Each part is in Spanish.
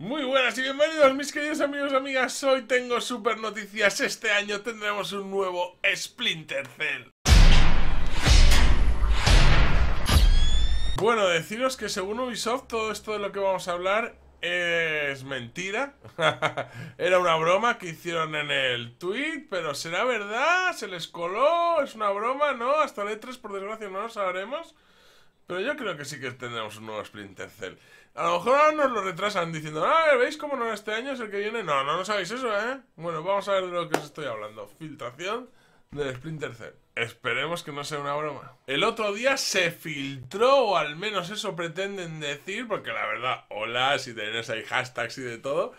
Muy buenas y bienvenidos mis queridos amigos y amigas, hoy tengo super noticias, este año tendremos un nuevo Splinter Cell. Bueno, deciros que según Ubisoft todo esto de lo que vamos a hablar es mentira. Era una broma que hicieron en el tweet, pero ¿será verdad? ¿Se les coló? ¿Es una broma? No, hasta letras por desgracia no lo sabremos. Pero yo creo que sí que tendremos un nuevo Splinter Cell. A lo mejor nos lo retrasan diciendo, ah, ¿veis cómo no este año es el que viene? No, no, no sabéis eso, ¿eh? Bueno, vamos a ver de lo que os estoy hablando. Filtración del Splinter Cell. Esperemos que no sea una broma. El otro día se filtró, o al menos eso pretenden decir, porque la verdad, hola, si tenéis ahí hashtags y de todo.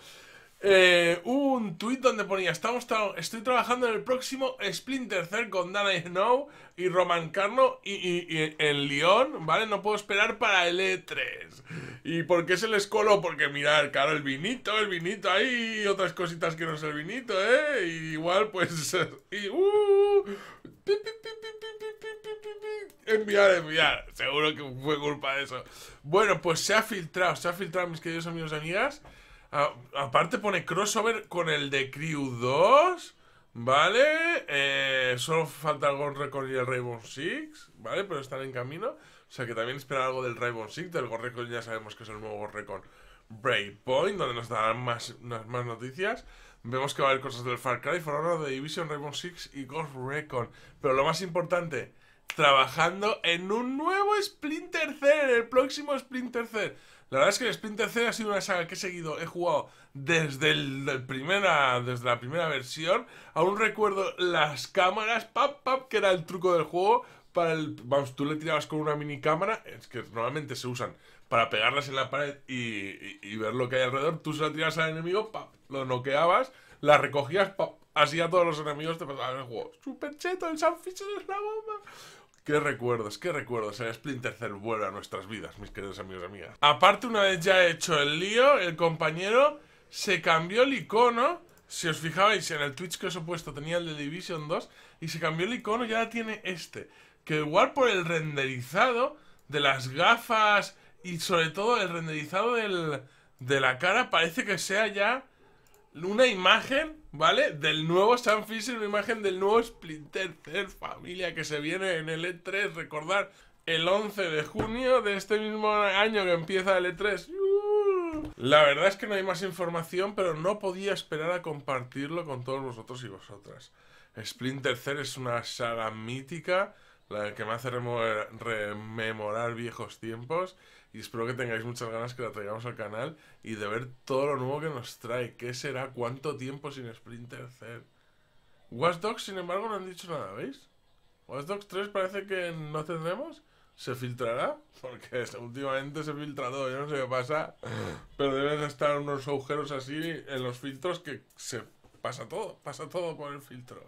Eh, un tuit donde ponía Estamos Estoy trabajando en el próximo Splinter Cell con Dana Snow y Roman Carno y, y, en Lyon, ¿vale? No puedo esperar para el E3 ¿Y por qué se les coló? Porque mirar, claro, el vinito, el vinito ahí otras cositas que no es el vinito, ¿eh? igual, pues... Y, enviar, enviar Seguro que fue culpa de eso Bueno, pues se ha filtrado, se ha filtrado, mis queridos amigos y amigas aparte pone crossover con el de Crew 2. ¿Vale? Eh, solo falta el Ghost Record y el Rainbow Six. ¿Vale? Pero están en camino. O sea que también espera algo del Rainbow Six. Del Record ya sabemos que es el nuevo Record Breakpoint. Donde nos darán más, más noticias. Vemos que va a haber cosas del Far Cry, For Honor, The Division, Rainbow Six y Ghost Record Pero lo más importante trabajando en un nuevo Splinter Cell, el próximo Splinter Cell. La verdad es que el Splinter Cell ha sido una saga que he seguido, he jugado desde, el, primera, desde la primera versión. Aún recuerdo las cámaras, pap, pap, que era el truco del juego. Para vamos, tú le tirabas con una mini cámara, es que normalmente se usan para pegarlas en la pared y, ver lo que hay alrededor. Tú se la tirabas al enemigo, pap, lo noqueabas, la recogías, así a todos los enemigos te pasaban el juego. Super cheto, el Sanficho es la bomba. Qué recuerdos, qué recuerdos. El Splinter Cell vuelve a nuestras vidas, mis queridos amigos y amigas. Aparte, una vez ya hecho el lío, el compañero se cambió el icono. Si os fijabais en el Twitch que os he puesto, tenía el de Division 2 y se cambió el icono y ahora tiene este. Que igual por el renderizado de las gafas y sobre todo el renderizado de la cara parece que sea ya una imagen, ¿vale? Del nuevo Sam Fisher, una imagen del nuevo Splinter Cell familia que se viene en el E3, recordar, el 11 de junio de este mismo año que empieza el E3. La verdad es que no hay más información, pero no podía esperar a compartirlo con todos vosotros y vosotras. Splinter Cell es una saga mítica la que me hace rememorar viejos tiempos. Y espero que tengáis muchas ganas que la traigamos al canal y de ver todo lo nuevo que nos trae. ¿Qué será? ¿Cuánto tiempo sin Sprinter Cell? Watch Dogs, sin embargo, no han dicho nada, ¿veis? Watch Dogs 3 parece que no tendremos. ¿Se filtrará? Porque últimamente se filtra todo, yo no sé qué pasa. Pero deben estar unos agujeros así en los filtros que se pasa todo, pasa todo por el filtro.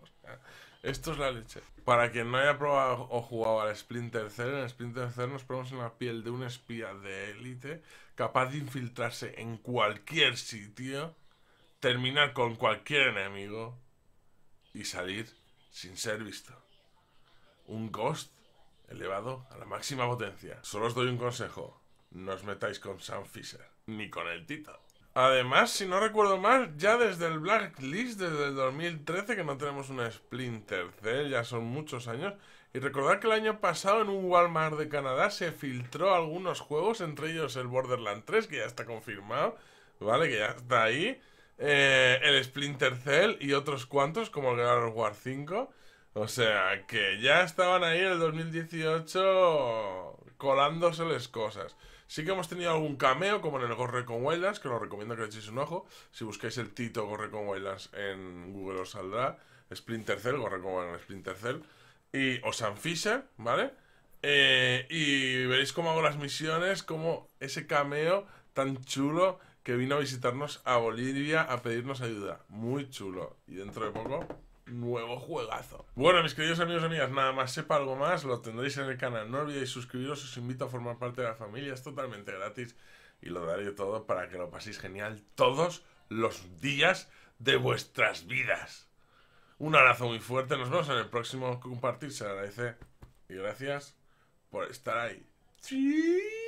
Esto es la leche. Para quien no haya probado o jugado al Splinter Cell, en el Splinter Cell nos ponemos en la piel de un espía de élite capaz de infiltrarse en cualquier sitio, terminar con cualquier enemigo y salir sin ser visto. Un ghost elevado a la máxima potencia. Solo os doy un consejo, no os metáis con Sam Fisher ni con el Tito. Además, si no recuerdo mal, ya desde el Blacklist, desde el 2013, que no tenemos una Splinter Cell, ya son muchos años. Y recordad que el año pasado en un Walmart de Canadá se filtró algunos juegos, entre ellos el Borderland 3, que ya está confirmado, ¿vale? Que ya está ahí. Eh, el Splinter Cell y otros cuantos, como el Garros War 5. O sea, que ya estaban ahí en el 2018 colándoseles cosas. Sí que hemos tenido algún cameo, como en el Gorre con Huelas, que os recomiendo que le echéis un ojo. Si buscáis el Tito Gorre con Wildlands en Google os saldrá. Splinter Cell, Gorre con en Splinter Cell. Y Osan Fisher, ¿vale? Eh, y veréis cómo hago las misiones, como ese cameo tan chulo que vino a visitarnos a Bolivia a pedirnos ayuda. Muy chulo. Y dentro de poco nuevo juegazo. Bueno, mis queridos amigos y amigas, nada más sepa algo más, lo tendréis en el canal. No olvidéis suscribiros, os invito a formar parte de la familia, es totalmente gratis y lo daré todo para que lo paséis genial todos los días de vuestras vidas. Un abrazo muy fuerte, nos vemos en el próximo compartir, se agradece y gracias por estar ahí. ¡Sí!